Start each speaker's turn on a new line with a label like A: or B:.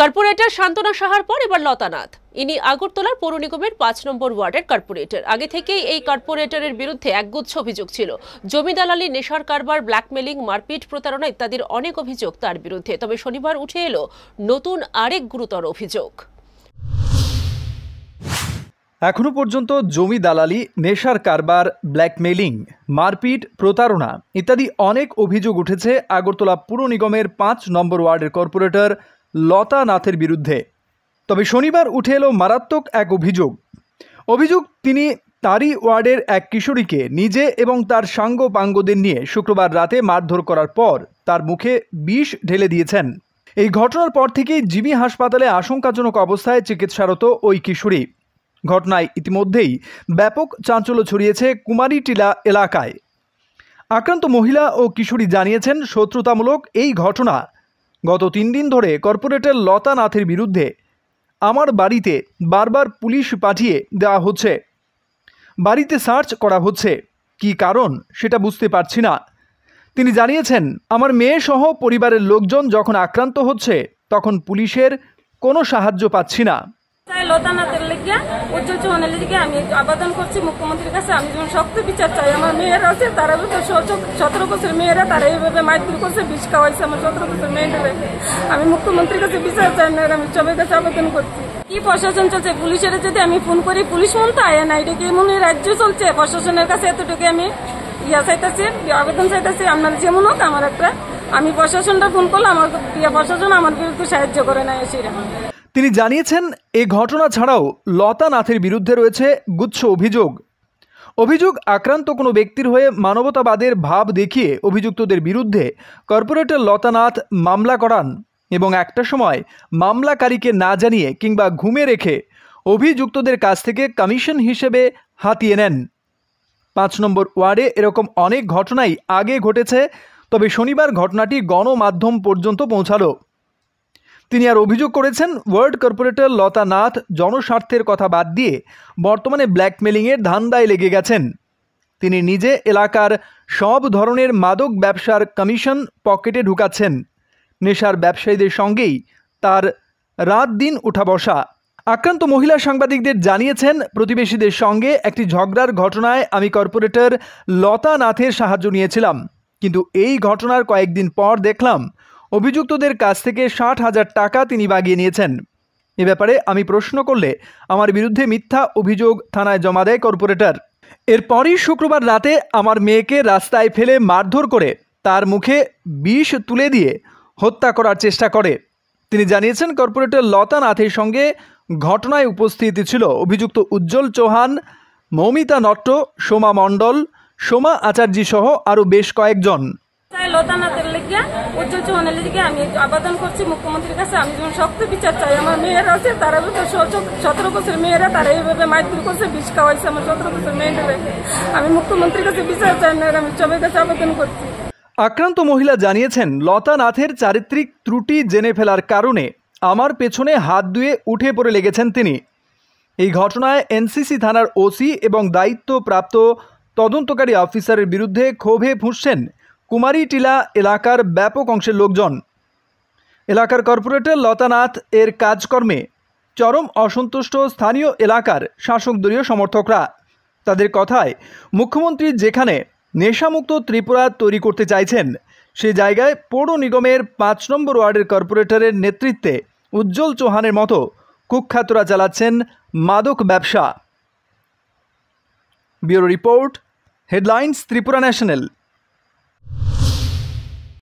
A: corporator শান্তনা সাহার পর এবার লতানাথ ইনি আগরতলার পৌর নিগমের পাঁচ নম্বর ওয়ার্ডের কর্পোরেটর আগে থেকেই এই কর্পোরেটরের বিরুদ্ধে একগুচ্ছ অভিযোগ ছিল জমি দালালি নেশার কারবার ব্ল্যাকমেলিং মারপিট প্রতারণা ইত্যাদির অনেক অভিযোগ তার বিরুদ্ধে তবে শনিবার উঠে এলো নতুন আরেক গুরুতর অভিযোগ
B: এখনো পর্যন্ত জমি দালালি নেশার কারবার ব্ল্যাকমেলিং মারপিট প্রতারণা ইত্যাদি অনেক অভিযোগ উঠেছে আগরতলা পুর নিগমের পাঁচ নম্বর ওয়ার্ডের কর্পোরেটর লতা নাথের বিরুদ্ধে তবে শনিবার উঠে এলো মারাত্মক এক অভিযোগ অভিযোগ তিনি তারই ওয়ার্ডের এক কিশোরীকে নিজে এবং তার সাঙ্গ পাঙ্গদের নিয়ে শুক্রবার রাতে মারধর করার পর তার মুখে বিষ ঢেলে দিয়েছেন এই ঘটনার পর থেকেই জিবি হাসপাতালে আশঙ্কাজনক অবস্থায় চিকিৎসারত ওই কিশোরী ঘটনায় ইতিমধ্যেই ব্যাপক চাঞ্চল্য ছড়িয়েছে কুমারী টিলা এলাকায় আক্রান্ত মহিলা ও কিশোরী জানিয়েছেন শত্রুতামূলক এই ঘটনা গত তিন দিন ধরে কর্পোরেটর লতা নাথের বিরুদ্ধে আমার বাড়িতে বারবার পুলিশ পাঠিয়ে দেওয়া হচ্ছে বাড়িতে সার্চ করা হচ্ছে কি কারণ সেটা বুঝতে পারছি না তিনি জানিয়েছেন আমার মেয়ে সহ পরিবারের লোকজন যখন আক্রান্ত হচ্ছে তখন পুলিশের কোনো সাহায্য পাচ্ছি না
A: লতা নাথের লেগিয়া উজ্জ্বল চৌহানের লেগে আমি আবেদন করছি মুখ্যমন্ত্রীর কাছে আমি যখন শক্ত বিচার চাই আমার মেয়েরা আছে তারা তো সতেরো বছর মেয়েরা তারা এইভাবে মাইকুল করছে বিষ খাওয়াইছে আমার সতেরো বছর মেয়েদের আমি মুখ্যমন্ত্রীর কাছে বিচার চাই না আমি সবাই কাছে আবেদন করছি কি প্রশাসন চলছে পুলিশের যদি আমি ফোন করি পুলিশ মন তো আয় না এটা কি এমন রাজ্য চলছে প্রশাসনের কাছে এতটুকু আমি ইয়া চাইতেছি আবেদন চাইতেছি আপনার যেমন হোক আমার একটা আমি প্রশাসনটা ফোন করলাম আমার প্রশাসন আমার বিরুদ্ধে সাহায্য করে না সেরকম
B: তিনি জানিয়েছেন এ ঘটনা ছাড়াও লতা নাথের বিরুদ্ধে রয়েছে গুচ্ছ অভিযোগ অভিযোগ আক্রান্ত কোনো ব্যক্তির হয়ে মানবতাবাদের ভাব দেখিয়ে অভিযুক্তদের বিরুদ্ধে কর্পোরেটর লতানাথ মামলা করান এবং একটা সময় মামলাকারীকে না জানিয়ে কিংবা ঘুমে রেখে অভিযুক্তদের কাছ থেকে কমিশন হিসেবে হাতিয়ে নেন পাঁচ নম্বর ওয়ার্ডে এরকম অনেক ঘটনাই আগে ঘটেছে তবে শনিবার ঘটনাটি গণমাধ্যম পর্যন্ত পৌঁছালো তিনি আর অভিযোগ করেছেন ওয়ার্ল্ড কর্পোরেটর লতা নাথ জনস্বার্থের কথা বাদ দিয়ে বর্তমানে ব্ল্যাকমেলিংয়ের ধান্দায় লেগে গেছেন তিনি নিজে এলাকার সব ধরনের মাদক ব্যবসার কমিশন পকেটে ঢুকাচ্ছেন নেশার ব্যবসায়ীদের সঙ্গেই তার রাত দিন উঠা বসা আক্রান্ত মহিলা সাংবাদিকদের জানিয়েছেন প্রতিবেশীদের সঙ্গে একটি ঝগড়ার ঘটনায় আমি কর্পোরেটর লতা নাথের সাহায্য নিয়েছিলাম কিন্তু এই ঘটনার কয়েকদিন পর দেখলাম অভিযুক্তদের কাছ থেকে ষাট হাজার টাকা তিনি বাগিয়ে নিয়েছেন এ ব্যাপারে আমি প্রশ্ন করলে আমার বিরুদ্ধে মিথ্যা অভিযোগ থানায় জমা দেয় কর্পোরেটর এরপরই শুক্রবার রাতে আমার মেয়েকে রাস্তায় ফেলে মারধর করে তার মুখে বিষ তুলে দিয়ে হত্যা করার চেষ্টা করে তিনি জানিয়েছেন কর্পোরেটর লতা নাথের সঙ্গে ঘটনায় উপস্থিত ছিল অভিযুক্ত উজ্জ্বল চৌহান মৌমিতা নট্ট সোমা মণ্ডল সোমা আচার্যী সহ আরও বেশ কয়েকজন
A: লেগে আমি আবেদন করছি মুখ্যমন্ত্রীর কাছে আমি যেমন শক্ত বিচার চাই আমার মেয়েরা আছে তারা সতেরো বছর মেয়েরা তারা এইভাবে মাইতুর করছে বিষ খাওয়াইছে আমার সতেরো বছর আমি মুখ্যমন্ত্রীর কাছে বিচার চাই না আমি সবাই কাছে আবেদন করছি
B: আক্রান্ত মহিলা জানিয়েছেন লতা নাথের চারিত্রিক ত্রুটি জেনে ফেলার কারণে আমার পেছনে হাত ধুয়ে উঠে পড়ে লেগেছেন তিনি এই ঘটনায় এনসিসি থানার ওসি এবং দায়িত্বপ্রাপ্ত তদন্তকারী অফিসারের বিরুদ্ধে ক্ষোভে ফুঁসছেন কুমারীটিলা এলাকার ব্যাপক অংশের লোকজন এলাকার কর্পোরেটর লতানাথ এর কাজকর্মে চরম অসন্তুষ্ট স্থানীয় এলাকার শাসকদলীয় সমর্থকরা তাদের কথায় মুখ্যমন্ত্রী যেখানে নেশামুক্ত ত্রিপুরা তৈরি করতে চাইছেন সে জায়গায় পৌর নিগমের পাঁচ নম্বর ওয়ার্ডের কর্পোরেটরের নেতৃত্বে উজ্জ্বল চৌহানের মতো কুখ্যাতরা চালাচ্ছেন মাদক ব্যবসা bureau report headlines Tripura national